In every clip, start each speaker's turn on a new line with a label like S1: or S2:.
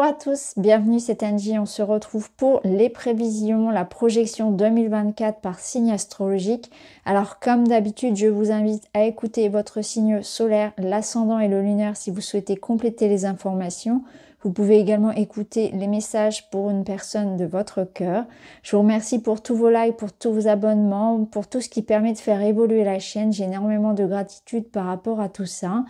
S1: Bonjour à tous, bienvenue, c'est Angie. On se retrouve pour les prévisions, la projection 2024 par signe astrologique. Alors, comme d'habitude, je vous invite à écouter votre signe solaire, l'ascendant et le lunaire si vous souhaitez compléter les informations. Vous pouvez également écouter les messages pour une personne de votre cœur. Je vous remercie pour tous vos likes, pour tous vos abonnements, pour tout ce qui permet de faire évoluer la chaîne. J'ai énormément de gratitude par rapport à tout ça.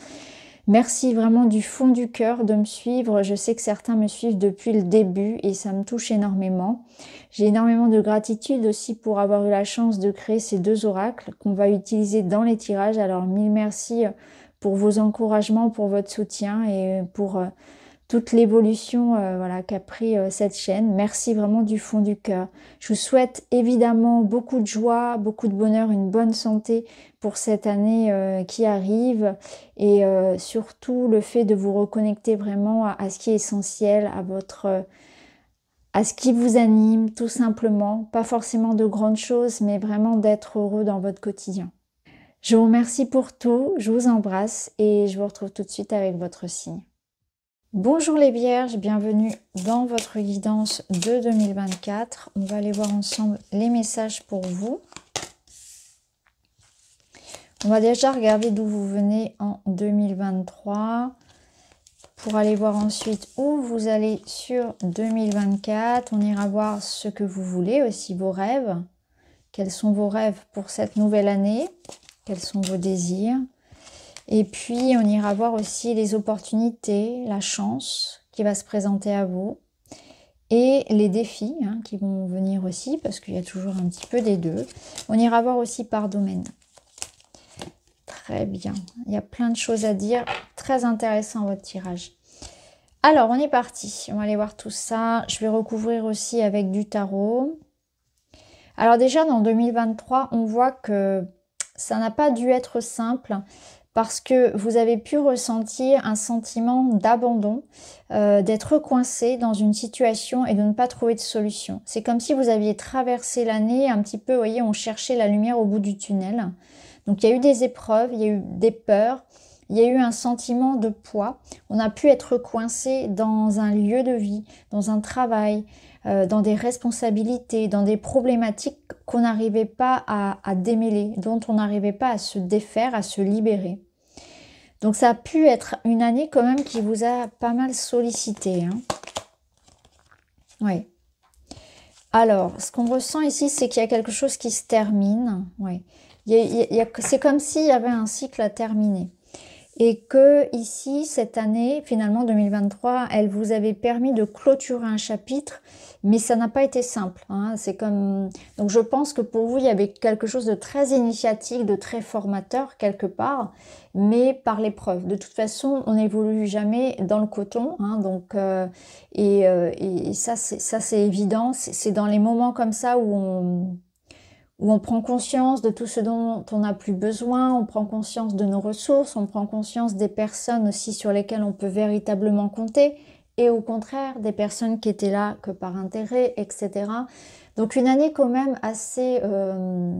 S1: Merci vraiment du fond du cœur de me suivre. Je sais que certains me suivent depuis le début et ça me touche énormément. J'ai énormément de gratitude aussi pour avoir eu la chance de créer ces deux oracles qu'on va utiliser dans les tirages. Alors mille merci euh, pour vos encouragements, pour votre soutien et euh, pour euh, toute l'évolution voilà, qu'a pris cette chaîne. Merci vraiment du fond du cœur. Je vous souhaite évidemment beaucoup de joie, beaucoup de bonheur, une bonne santé, pour cette année euh, qui arrive et euh, surtout le fait de vous reconnecter vraiment à, ce qui est essentiel, à votre euh, à ce qui vous anime tout simplement, pas forcément de grandes choses mais vraiment d'être heureux dans votre quotidien. Je vous remercie pour tout, je vous embrasse et je vous retrouve tout de suite avec votre signe. Bonjour les vierges, bienvenue dans votre guidance de 2024. On va aller voir ensemble les messages pour vous. On va déjà regarder d'où vous venez en 2023 pour aller voir ensuite où vous allez sur 2024. On ira voir ce que vous voulez aussi, vos rêves. Quels sont vos rêves pour cette nouvelle année Quels sont vos désirs Et puis, on ira voir aussi les opportunités, la chance qui va se présenter à vous et les défis hein, qui vont venir aussi parce qu'il y a toujours un petit peu des deux. On ira voir aussi par domaine très bien. Il y a plein de choses à dire. Très intéressant votre tirage. Alors, on est parti. On va aller voir tout ça. Je vais recouvrir aussi avec du tarot. Alors déjà, dans 2023, on voit que ça n'a pas dû être simple parce que vous avez pu ressentir un sentiment d'abandon, euh, d'être coincé dans une situation et de ne pas trouver de solution. C'est comme si vous aviez traversé l'année un petit peu, vous voyez, on cherchait la lumière au bout du tunnel. Donc il y a eu des épreuves, il y a eu des peurs, il y a eu un sentiment de poids. On a pu être coincé dans un lieu de vie, dans un travail, euh, dans des responsabilités, dans des problématiques qu'on n'arrivait pas à, démêler, dont on n'arrivait pas à se défaire, à se libérer. Donc ça a pu être une année quand même qui vous a pas mal sollicité. Hein. Oui. Alors, ce qu'on ressent ici, c'est qu'il y a quelque chose qui se termine. Oui c'est comme s'il y avait un cycle à terminer. Et que ici, cette année, finalement 2023, elle vous avait permis de clôturer un chapitre, mais ça n'a pas été simple. Hein. C'est comme donc je pense que pour vous, il y avait quelque chose de très initiatique, de très formateur quelque part, mais par l'épreuve. De toute façon, on n'évolue jamais dans le coton, hein, donc euh, euh, et, et ça, c'est ça, c'est évident. C'est dans les moments comme ça où on où on prend conscience de tout ce dont on n'a plus besoin, on prend conscience de nos ressources, on prend conscience des personnes aussi sur lesquelles on peut véritablement compter, et au contraire des personnes qui étaient là que par intérêt, etc. Donc une année quand même assez, euh,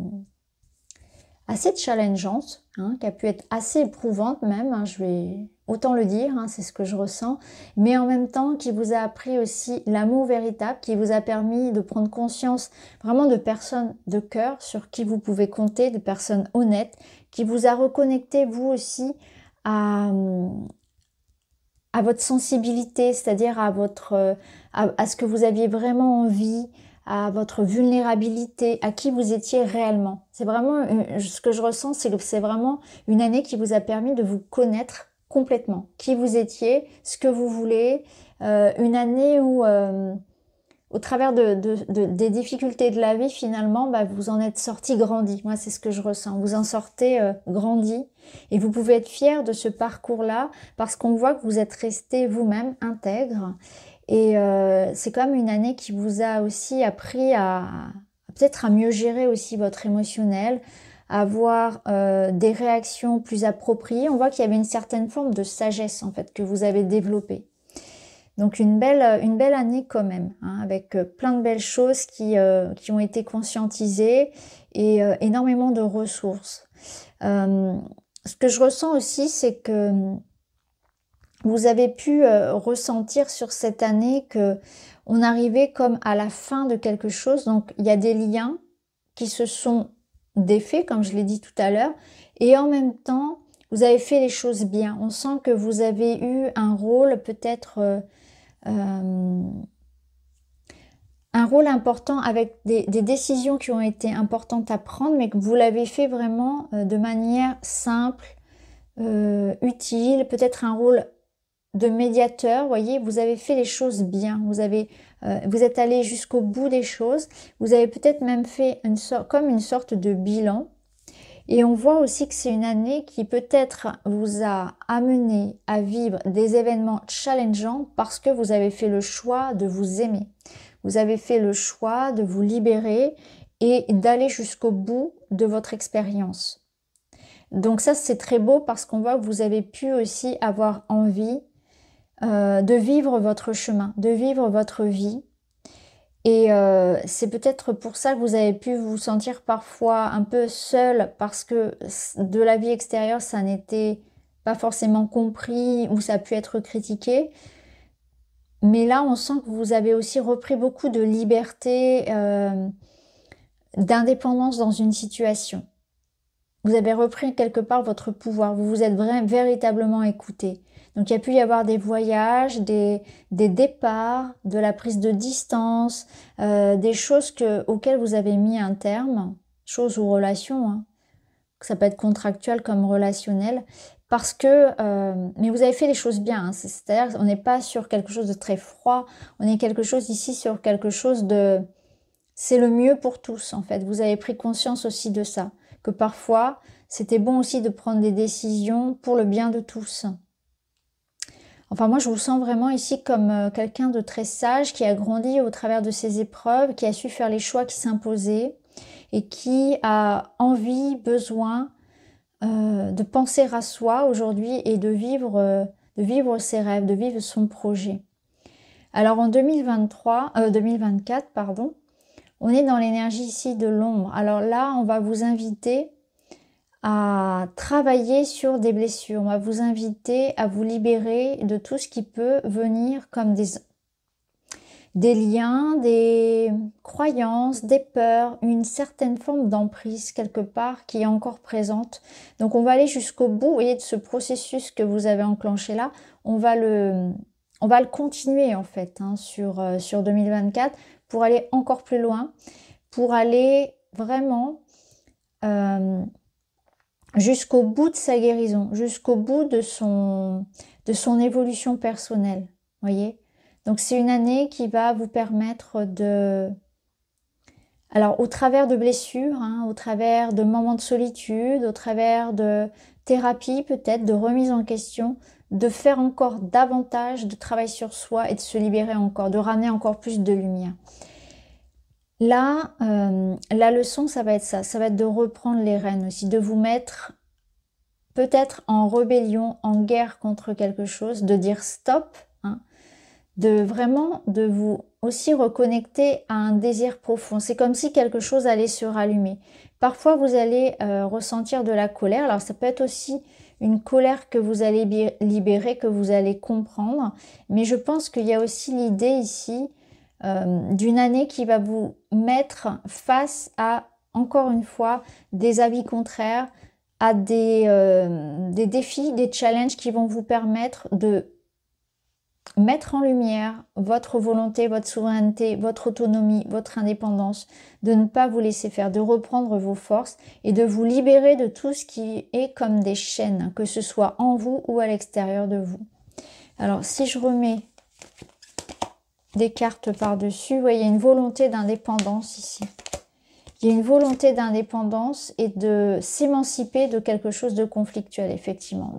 S1: assez challengeante, hein, qui a pu être assez éprouvante même, hein, je vais autant le dire, hein, c'est ce que je ressens, mais en même temps qui vous a appris aussi l'amour véritable, qui vous a permis de prendre conscience vraiment de personnes de cœur sur qui vous pouvez compter, de personnes honnêtes, qui vous a reconnecté vous aussi à, euh, à votre sensibilité, c'est-à-dire à votre euh, à, ce que vous aviez vraiment envie, à votre vulnérabilité, à qui vous étiez réellement. C'est vraiment euh, ce que je ressens, c'est vraiment une année qui vous a permis de vous connaître complètement qui vous étiez, ce que vous voulez, euh, une année où euh, au travers des difficultés de la vie finalement, bah, vous en êtes sorti grandi. Moi, c'est ce que je ressens. Vous en sortez euh, grandi et vous pouvez être fier de ce parcours-là parce qu'on voit que vous êtes resté vous-même intègre. Et c'est comme une année qui vous a aussi appris à peut-être à mieux gérer aussi votre émotionnel, avoir euh, des réactions plus appropriées, on voit qu'il y avait une certaine forme de sagesse en fait que vous avez développée. Donc une belle, euh, une belle année quand même, hein, avec euh, plein de belles choses qui, qui ont été conscientisées et énormément de ressources. ce que je ressens aussi, c'est que hum, vous avez pu ressentir sur cette année que on arrivait comme à la fin de quelque chose. Donc il y a des liens qui se sont faits, comme je l'ai dit tout à l'heure, et en même temps, vous avez fait les choses bien. On sent que vous avez eu un rôle peut-être euh, euh, un rôle important avec des, décisions qui ont été importantes à prendre, mais que vous l'avez fait vraiment euh, de manière simple, utile, peut-être un rôle de médiateur, voyez, vous avez fait les choses bien, vous avez euh, vous êtes allé jusqu'au bout des choses, vous avez peut-être même fait comme une sorte de bilan. Et on voit aussi que c'est une année qui peut-être vous a amené à vivre des événements challengeants parce que vous avez fait le choix de vous aimer. Vous avez fait le choix de vous libérer et d'aller jusqu'au bout de votre expérience. Donc ça, c'est très beau parce qu'on voit que vous avez pu aussi avoir envie euh, de vivre votre chemin, de vivre votre vie. Et euh, c'est peut-être pour ça que vous avez pu vous sentir parfois un peu seul parce que de la vie extérieure, ça n'était pas forcément compris ou ça a pu être critiqué. Mais là, on sent que vous avez aussi repris beaucoup de liberté, euh, d'indépendance dans une situation. Vous avez repris quelque part votre pouvoir, vous vous êtes véritablement écouté. Donc il y a pu y avoir des voyages, des, départs, de la prise de distance, euh, des choses auxquelles vous avez mis un terme, choses ou relations. Hein. Ça peut être contractuel comme relationnel. Parce que, euh, mais vous avez fait les choses bien. Hein. C'est-à-dire, on n'est pas sur quelque chose de très froid. On est quelque chose ici sur quelque chose de, c'est le mieux pour tous en fait. Vous avez pris conscience aussi de ça, que parfois c'était bon aussi de prendre des décisions pour le bien de tous. Enfin, moi, je vous sens vraiment ici comme euh, quelqu'un de très sage qui a grandi au travers de ses épreuves, qui a su faire les choix qui s'imposaient et qui a envie, besoin euh, de penser à soi aujourd'hui et de vivre, euh, de vivre ses rêves, de vivre son projet. Alors en 2023, 2024, pardon, on est dans l'énergie ici de l'ombre. Alors là, on va vous inviter à travailler sur des blessures. On va vous inviter à vous libérer de tout ce qui peut venir comme des, des liens, des croyances, des peurs, une certaine forme d'emprise quelque part qui est encore présente. Donc on va aller jusqu'au bout, voyez, de ce processus que vous avez enclenché là. On va le, on va le continuer en fait hein, sur, euh, sur 2024 pour aller encore plus loin, pour aller vraiment... Euh, jusqu'au bout de sa guérison, jusqu'au bout de son, évolution personnelle. Voyez Donc c'est une année qui va vous permettre de... Alors au travers de blessures, hein, au travers de moments de solitude, au travers de thérapie peut-être, de remise en question, de faire encore davantage de travail sur soi et de se libérer encore, de ramener encore plus de lumière. Là, euh, la leçon, ça va être ça, ça va être de reprendre les rênes aussi, de vous mettre peut-être en rébellion, en guerre contre quelque chose, de dire stop, hein, de vraiment de vous aussi reconnecter à un désir profond. C'est comme si quelque chose allait se rallumer. Parfois, vous allez euh, ressentir de la colère. Alors, ça peut être aussi une colère que vous allez libérer, que vous allez comprendre. Mais je pense qu'il y a aussi l'idée ici euh, d'une année qui va vous mettre face à, encore une fois, des avis contraires, à euh, des défis, des challenges qui vont vous permettre de mettre en lumière votre volonté, votre souveraineté, votre autonomie, votre indépendance, de ne pas vous laisser faire, de reprendre vos forces et de vous libérer de tout ce qui est comme des chaînes, que ce soit en vous ou à l'extérieur de vous. Alors si je remets des cartes par-dessus. il y a une volonté d'indépendance ici. Il y a une volonté d'indépendance et de s'émanciper de quelque chose de conflictuel, effectivement.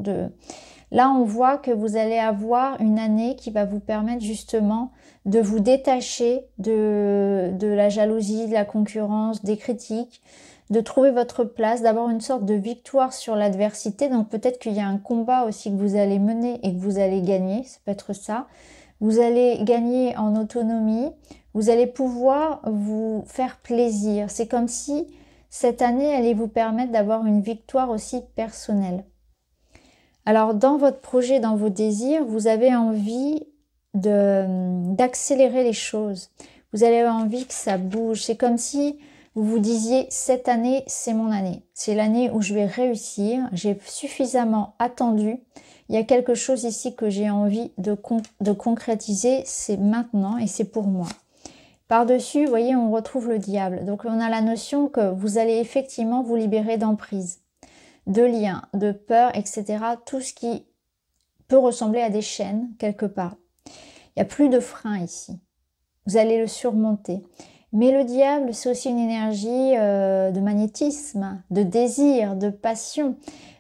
S1: Là, on voit que vous allez avoir une année qui va vous permettre justement de vous détacher de, de la jalousie, de la concurrence, des critiques, de trouver votre place, d'avoir une sorte de victoire sur l'adversité. Donc peut-être qu'il y a un combat aussi que vous allez mener et que vous allez gagner, ça peut être ça vous allez gagner en autonomie, vous allez pouvoir vous faire plaisir. C'est comme si cette année allait vous permettre d'avoir une victoire aussi personnelle. Alors dans votre projet, dans vos désirs, vous avez envie d'accélérer les choses. Vous avez envie que ça bouge. C'est comme si vous vous disiez cette année c'est mon année, c'est l'année où je vais réussir, j'ai suffisamment attendu, il y a quelque chose ici que j'ai envie de, concrétiser, c'est maintenant et c'est pour moi. Par-dessus, vous voyez, on retrouve le diable. Donc on a la notion que vous allez effectivement vous libérer d'emprise, de liens, de peur, etc. Tout ce qui peut ressembler à des chaînes quelque part. Il n'y a plus de frein ici. Vous allez le surmonter. Mais le diable, c'est aussi une énergie euh, de magnétisme, de désir, de passion.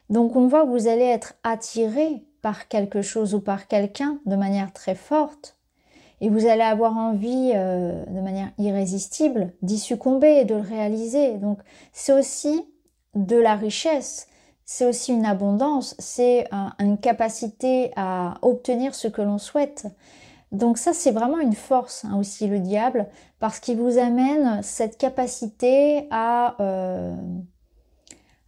S1: Donc on voit que vous allez être attiré par quelque chose ou par quelqu'un de manière très forte. Et vous allez avoir envie, euh, de manière irrésistible, d'y succomber et de le réaliser. Donc c'est aussi de la richesse, c'est aussi une abondance, c'est euh, une capacité à obtenir ce que l'on souhaite. Donc ça, c'est vraiment une force hein, aussi, le diable, parce qu'il vous amène cette capacité à, euh,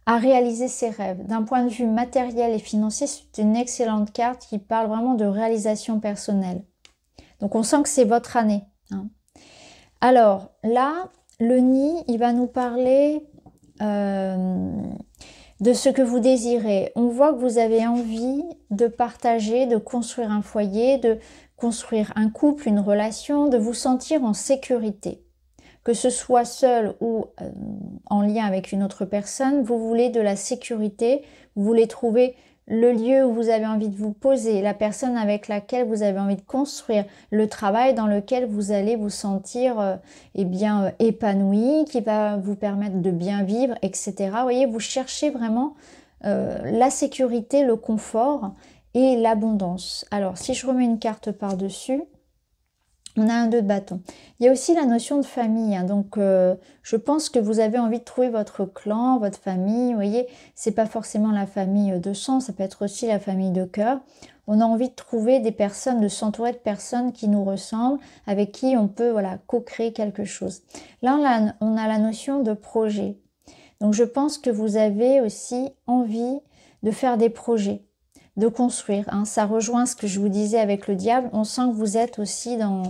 S1: à réaliser ses rêves. D'un point de vue matériel et financier, c'est une excellente carte qui parle vraiment de réalisation personnelle. Donc on sent que c'est votre année. Hein. Alors là, le nid, il va nous parler euh, de ce que vous désirez. On voit que vous avez envie de partager, de construire un foyer, de, construire un couple, une relation, de vous sentir en sécurité. Que ce soit seul ou euh, en lien avec une autre personne, vous voulez de la sécurité, vous voulez trouver le lieu où vous avez envie de vous poser, la personne avec laquelle vous avez envie de construire, le travail dans lequel vous allez vous sentir euh, eh bien euh, épanoui, qui va vous permettre de bien vivre, etc. Vous voyez, vous cherchez vraiment la sécurité, le confort, et l'abondance. Alors, si je remets une carte par-dessus, on a un 2 de bâton. Il y a aussi la notion de famille. Hein. donc, euh, je pense que vous avez envie de trouver votre clan, votre famille. Vous voyez, c'est pas forcément la famille de sang, ça peut être aussi la famille de cœur. On a envie de trouver des personnes, de s'entourer de personnes qui nous ressemblent, avec qui on peut voilà co-créer quelque chose. Là, on a la notion de projet. Donc, je pense que vous avez aussi envie de faire des projets de construire. Hein. Ça rejoint ce que je vous disais avec le diable. On sent que vous êtes aussi dans,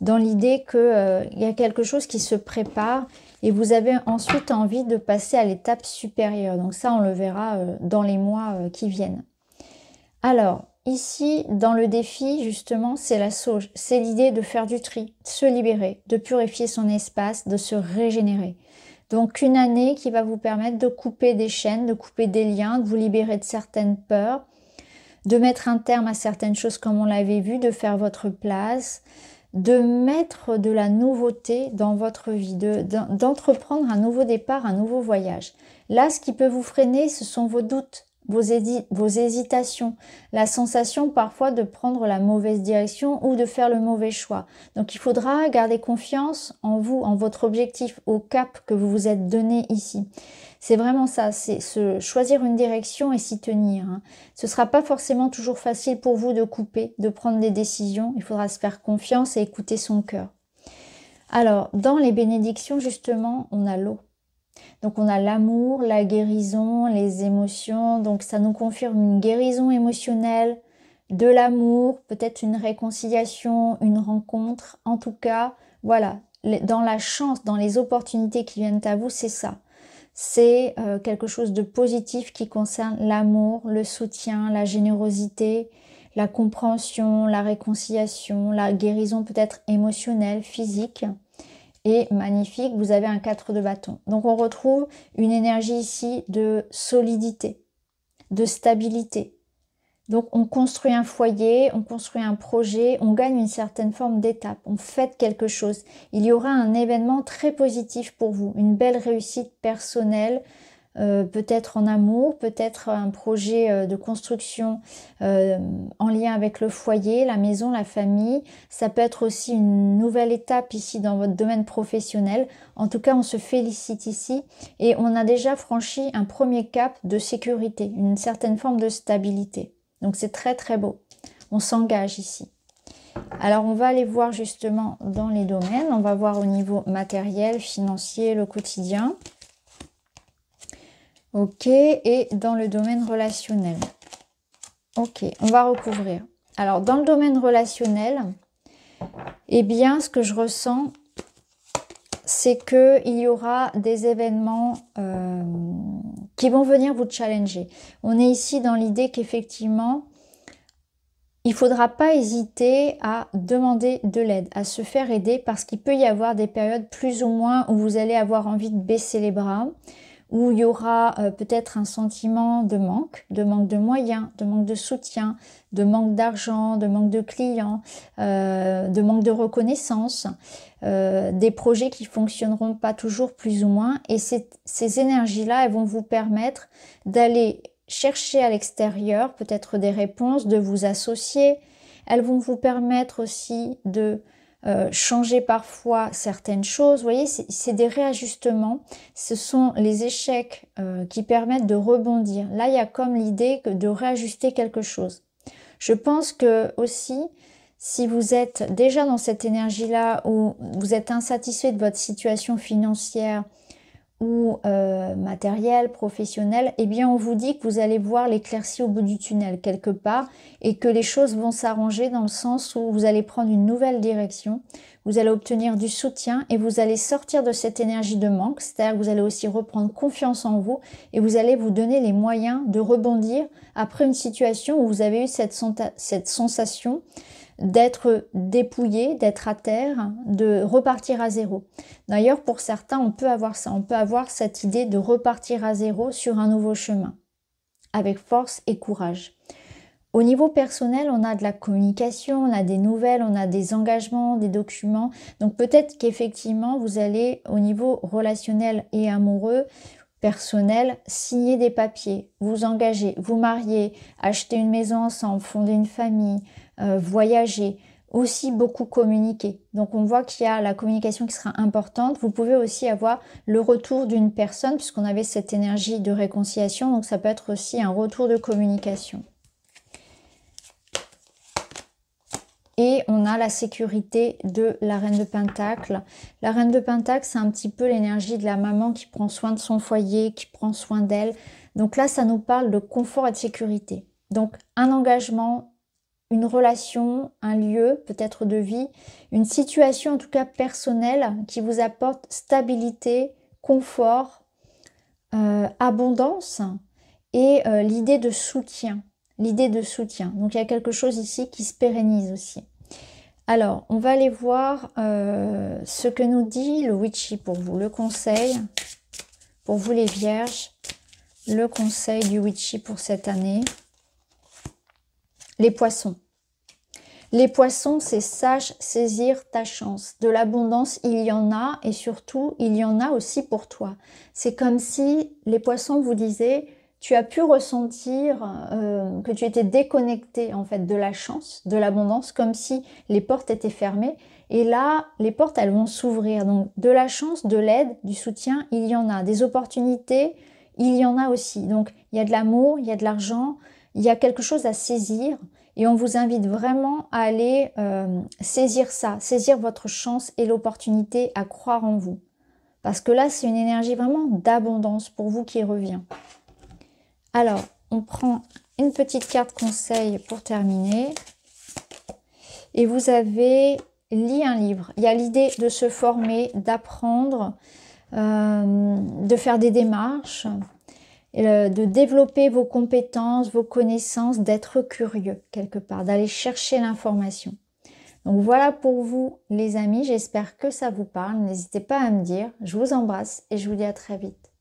S1: dans l'idée qu'il euh, il y a quelque chose qui se prépare et vous avez ensuite envie de passer à l'étape supérieure. Donc ça, on le verra euh, dans les mois euh, qui viennent. Alors, ici, dans le défi, justement, c'est la sauge. C'est l'idée de faire du tri, de se libérer, de purifier son espace, de se régénérer. Donc une année qui va vous permettre de couper des chaînes, de couper des liens, de vous libérer de certaines peurs, de mettre un terme à certaines choses comme on l'avait vu, de faire votre place, de mettre de la nouveauté dans votre vie, d'entreprendre un nouveau départ, un nouveau voyage. Là, ce qui peut vous freiner, ce sont vos doutes, vos hésitations, la sensation parfois de prendre la mauvaise direction ou de faire le mauvais choix. Donc il faudra garder confiance en vous, en votre objectif, au cap que vous vous êtes donné ici. C'est vraiment ça, c'est se choisir une direction et s'y tenir. Hein. Ce ne sera pas forcément toujours facile pour vous de couper, de prendre des décisions. Il faudra se faire confiance et écouter son cœur. Alors, dans les bénédictions, justement, on a l'eau. Donc on a l'amour, la guérison, les émotions. Donc ça nous confirme une guérison émotionnelle, de l'amour, peut-être une réconciliation, une rencontre. En tout cas, voilà, dans la chance, dans les opportunités qui viennent à vous, c'est ça c'est euh, quelque chose de positif qui concerne l'amour, le soutien, la générosité, la compréhension, la réconciliation, la guérison peut-être émotionnelle, physique. Et magnifique, vous avez un 4 de bâton. Donc on retrouve une énergie ici de solidité, de stabilité, donc on construit un foyer, on construit un projet, on gagne une certaine forme d'étape, on fait quelque chose. Il y aura un événement très positif pour vous, une belle réussite personnelle, euh, peut-être en amour, peut-être un projet euh, de construction euh, en lien avec le foyer, la maison, la famille. Ça peut être aussi une nouvelle étape ici dans votre domaine professionnel. En tout cas, on se félicite ici et on a déjà franchi un premier cap de sécurité, une certaine forme de stabilité. Donc c'est très très beau. On s'engage ici. Alors on va aller voir justement dans les domaines. On va voir au niveau matériel, financier, le quotidien. Ok, et dans le domaine relationnel. Ok, on va recouvrir. Alors dans le domaine relationnel, eh bien ce que je ressens, c'est qu'il y aura des événements... Euh, qui vont venir vous challenger. On est ici dans l'idée qu'effectivement, il ne faudra pas hésiter à demander de l'aide, à se faire aider, parce qu'il peut y avoir des périodes plus ou moins où vous allez avoir envie de baisser les bras, où il y aura euh, peut-être un sentiment de manque, de manque de moyens, de manque de soutien, de manque d'argent, de manque de clients, euh, de manque de reconnaissance, euh, des projets qui fonctionneront pas toujours plus ou moins. Et ces, ces énergies-là, elles vont vous permettre d'aller chercher à l'extérieur peut-être des réponses, de vous associer. Elles vont vous permettre aussi de euh, changer parfois certaines choses. Vous voyez, c'est des réajustements. Ce sont les échecs euh, qui permettent de rebondir. Là, il y a comme l'idée de réajuster quelque chose. Je pense que aussi, si vous êtes déjà dans cette énergie-là où vous êtes insatisfait de votre situation financière, ou euh, matériel, professionnel, eh bien on vous dit que vous allez voir l'éclaircie au bout du tunnel quelque part et que les choses vont s'arranger dans le sens où vous allez prendre une nouvelle direction, vous allez obtenir du soutien et vous allez sortir de cette énergie de manque, c'est-à-dire que vous allez aussi reprendre confiance en vous et vous allez vous donner les moyens de rebondir après une situation où vous avez eu cette, cette sensation d'être dépouillé, d'être à terre, de repartir à zéro. D'ailleurs, pour certains, on peut avoir ça, on peut avoir cette idée de repartir à zéro sur un nouveau chemin, avec force et courage. Au niveau personnel, on a de la communication, on a des nouvelles, on a des engagements, des documents. Donc peut-être qu'effectivement, vous allez au niveau relationnel et amoureux, personnel, signer des papiers, vous engager, vous marier, acheter une maison ensemble, fonder une famille, euh, voyager, aussi beaucoup communiquer. Donc on voit qu'il y a la communication qui sera importante. Vous pouvez aussi avoir le retour d'une personne puisqu'on avait cette énergie de réconciliation. Donc ça peut être aussi un retour de communication. Et on a la sécurité de la reine de Pentacle. La reine de Pentacle, c'est un petit peu l'énergie de la maman qui prend soin de son foyer, qui prend soin d'elle. Donc là, ça nous parle de confort et de sécurité. Donc un engagement, une relation, un lieu peut-être de vie, une situation en tout cas personnelle qui vous apporte stabilité, confort, euh, abondance et euh, l'idée de soutien. L'idée de soutien. Donc il y a quelque chose ici qui se pérennise aussi. Alors, on va aller voir euh, ce que nous dit le witchy pour vous, le conseil pour vous les vierges, le conseil du witchy pour cette année. Les poissons. Les poissons, c'est sache saisir ta chance. De l'abondance, il y en a et surtout, il y en a aussi pour toi. C'est comme si les poissons vous disaient, tu as pu ressentir euh, que tu étais déconnecté en fait de la chance, de l'abondance, comme si les portes étaient fermées. Et là, les portes, elles vont s'ouvrir. Donc, de la chance, de l'aide, du soutien, il y en a. Des opportunités, il y en a aussi. Donc, il y a de l'amour, il y a de l'argent, il y a quelque chose à saisir et on vous invite vraiment à aller euh, saisir ça, saisir votre chance et l'opportunité à croire en vous. Parce que là, c'est une énergie vraiment d'abondance pour vous qui revient. Alors, on prend une petite carte conseil pour terminer. Et vous avez lit un livre. Il y a l'idée de se former, d'apprendre, euh, de faire des démarches de développer vos compétences, vos connaissances, d'être curieux quelque part, d'aller chercher l'information. Donc voilà pour vous les amis, j'espère que ça vous parle. N'hésitez pas à me dire, je vous embrasse et je vous dis à très vite.